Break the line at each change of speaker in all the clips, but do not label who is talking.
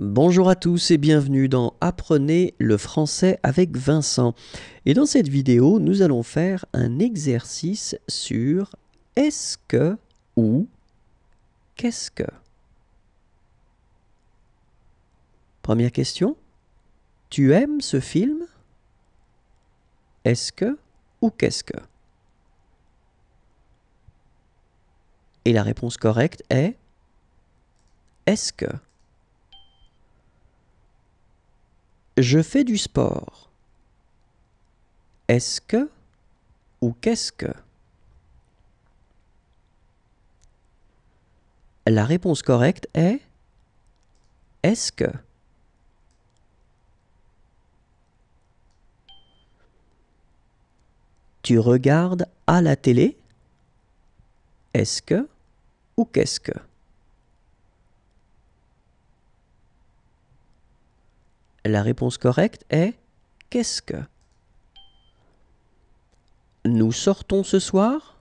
Bonjour à tous et bienvenue dans Apprenez le français avec Vincent. Et dans cette vidéo, nous allons faire un exercice sur est-ce que ou qu'est-ce que. Première question. Tu aimes ce film Est-ce que ou qu'est-ce que Et la réponse correcte est est-ce que Je fais du sport. Est-ce que ou qu'est-ce que La réponse correcte est est-ce que Tu regardes à la télé Est-ce que ou qu'est-ce que La réponse correcte est qu'est-ce que Nous sortons ce soir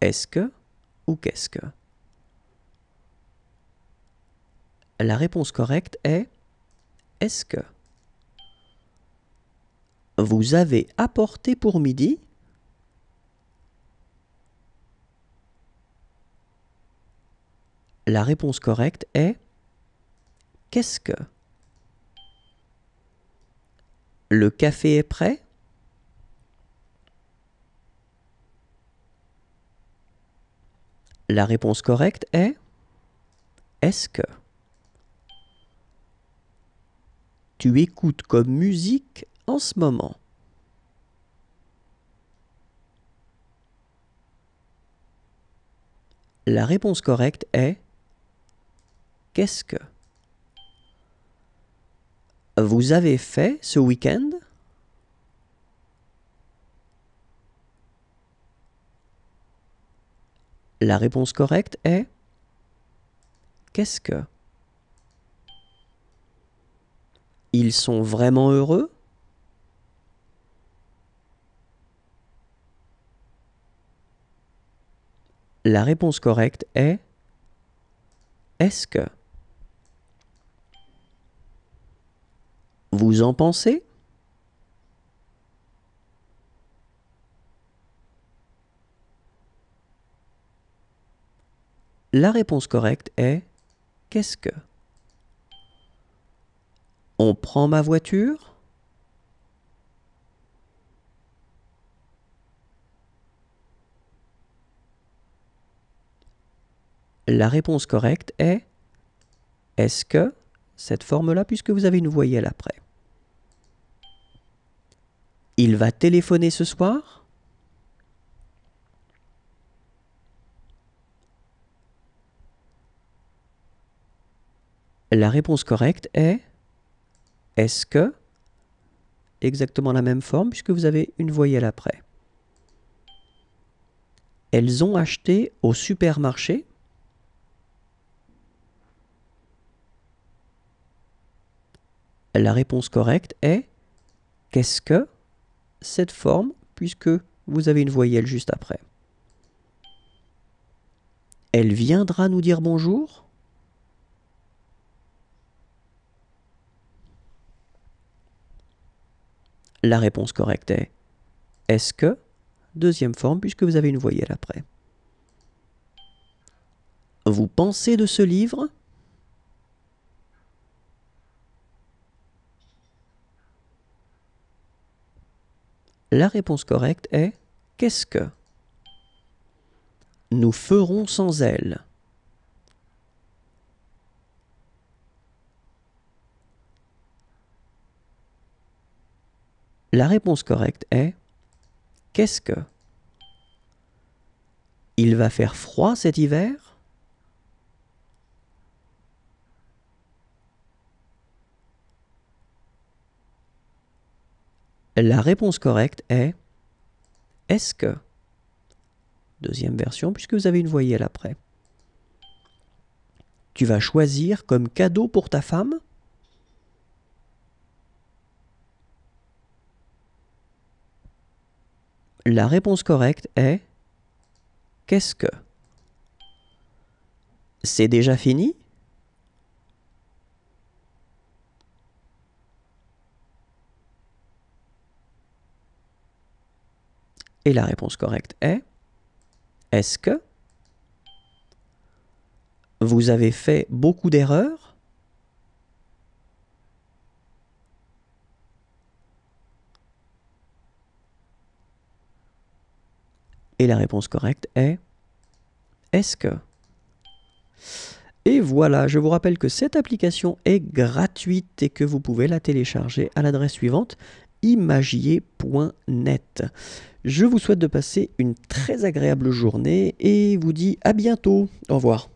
Est-ce que ou qu'est-ce que La réponse correcte est est-ce que Vous avez apporté pour midi La réponse correcte est Qu'est-ce que le café est prêt La réponse correcte est Est-ce que tu écoutes comme musique en ce moment La réponse correcte est Qu'est-ce que vous avez fait ce week-end La réponse correcte est Qu'est-ce que Ils sont vraiment heureux La réponse correcte est Est-ce que en pensez La réponse correcte est qu'est-ce que On prend ma voiture La réponse correcte est est-ce que cette forme-là, puisque vous avez une voyelle après. Il va téléphoner ce soir La réponse correcte est est-ce que exactement la même forme puisque vous avez une voyelle après. Elles ont acheté au supermarché La réponse correcte est qu'est-ce que cette forme puisque vous avez une voyelle juste après. Elle viendra nous dire bonjour La réponse correcte est est-ce que Deuxième forme puisque vous avez une voyelle après. Vous pensez de ce livre La réponse correcte est qu'est-ce que Nous ferons sans elle. La réponse correcte est qu'est-ce que Il va faire froid cet hiver La réponse correcte est est-ce que Deuxième version, puisque vous avez une voyelle après. Tu vas choisir comme cadeau pour ta femme La réponse correcte est Qu'est-ce que C'est déjà fini Et la réponse correcte est est-ce que vous avez fait beaucoup d'erreurs Et la réponse correcte est est-ce que et voilà, je vous rappelle que cette application est gratuite et que vous pouvez la télécharger à l'adresse suivante imagier.net. Je vous souhaite de passer une très agréable journée et vous dis à bientôt. Au revoir.